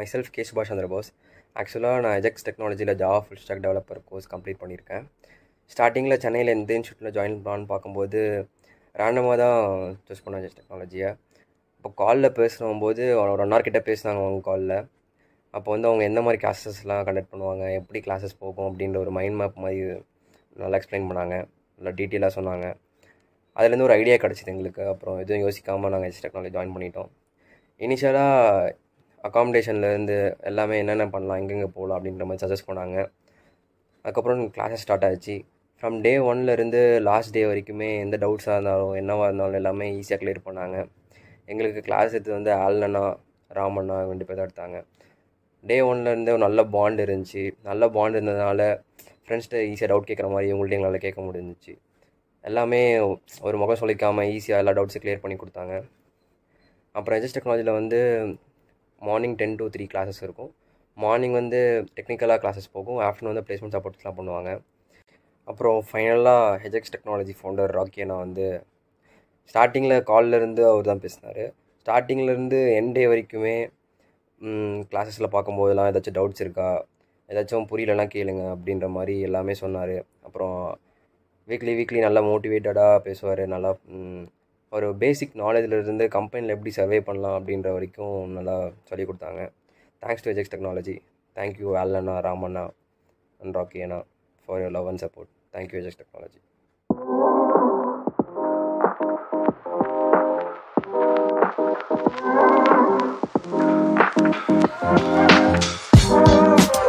my self K சுபாஷ் சந்திர போஸ் ஆக்சுவலாக நான் எஜெக்ஸ் டெக்னாலஜியில் Java full stack developer course complete பண்ணியிருக்கேன் ஸ்டார்டிங்கில் சென்னையில் எந்த இன்ஸ்டியூட்டில் ஜாயின் பண்ணான்னு பார்க்கும்போது ரேண்டமாக தான் சூஸ் பண்ண டெக்னாலஜியை இப்போ காலில் பேசும்போது ஒரு ஒன் கிட்டே பேசினாங்க அவங்க காலில் அப்போ வந்து அவங்க எந்த மாதிரி கிளாஸஸ்லாம் கண்டக்ட் பண்ணுவாங்க எப்படி கிளாஸஸ் போகும் அப்படின்ற ஒரு மைண்ட் மேப் மாதிரி நல்லா எக்ஸ்பிளைன் பண்ணாங்க நல்லா டீட்டெயிலாக சொன்னாங்க அதுலேருந்து ஒரு ஐடியா கிடச்சிது எங்களுக்கு அப்புறம் எதுவும் யோசிக்காமல் நாங்கள் டெக்னாலஜி ஜாயின் பண்ணிட்டோம் இனிஷியலாக அகாமடேஷன்லேருந்து எல்லாமே என்னென்ன பண்ணலாம் எங்கெங்கே போகலாம் அப்படின்ற மாதிரி சஜஸ்ட் பண்ணாங்க அதுக்கப்புறம் கிளாஸஸ் ஸ்டார்ட் ஆச்சு ஃப்ரம் டே ஒன்லேருந்து லாஸ்ட் டே வரைக்குமே எந்த டவுட்ஸாக இருந்தாலும் என்னவாக இருந்தாலும் எல்லாமே ஈஸியாக கிளியர் பண்ணாங்க எங்களுக்கு கிளாஸ் எடுத்து வந்து ஆல்னா ராமண்ணா ரெண்டு பேர் தான் எடுத்தாங்க டே ஒன்லேருந்தே ஒரு நல்ல பாண்ட் இருந்துச்சு நல்ல பாண்ட் இருந்ததுனால ஃப்ரெண்ட்ஸ்கிட்ட ஈஸியாக டவுட் கேட்குற மாதிரி இவங்கள்ட்ட எங்களால் கேட்க முடிஞ்சிச்சு எல்லாமே ஒரு முகம் சொல்லிக்காமல் ஈஸியாக எல்லா டவுட்ஸும் கிளியர் பண்ணி கொடுத்தாங்க அப்புறம் எஜஸ் டெக்னாலஜியில் வந்து morning ten to three classes இருக்கும் மார்னிங் வந்து டெக்னிக்கலாக கிளாஸஸ் போகும் ஆஃப்டர்நூன் வந்து பிளேஸ்மெண்ட் சப்போர்ட்ஸ்லாம் பண்ணுவாங்க அப்புறம் ஃபைனலாக ஹெஜெக்ஸ் டெக்னாலஜி ஃபவுண்டர் ராக்கி அண்ணா வந்து ஸ்டார்டிங்கில் கால்லேருந்து அவர் தான் பேசினார் ஸ்டார்டிங்லேருந்து என் டே வரைக்குமே கிளாஸஸில் பார்க்கும்போதெல்லாம் ஏதாச்சும் டவுட்ஸ் இருக்கா ஏதாச்சும் புரியலனா கேளுங்க அப்படின்ற மாதிரி எல்லாமே சொன்னார் அப்புறம் வீக்லி வீக்லி நல்லா மோட்டிவேட்டடாக பேசுவார் நல்லா ஒரு பேசிக் இருந்து கம்பெனியில் எப்படி சர்வே பண்ணலாம் அப்படின்ற வரைக்கும் நல்லா சொல்லிக் கொடுத்தாங்க தேங்க்ஸ் டு எஜெக்ஸ் டெக்னாலஜி தேங்க்யூ அல்லண்ணா ராமண்ணா and Rocky for your love and support thank you எஜெக்ஸ் டெக்னாலஜி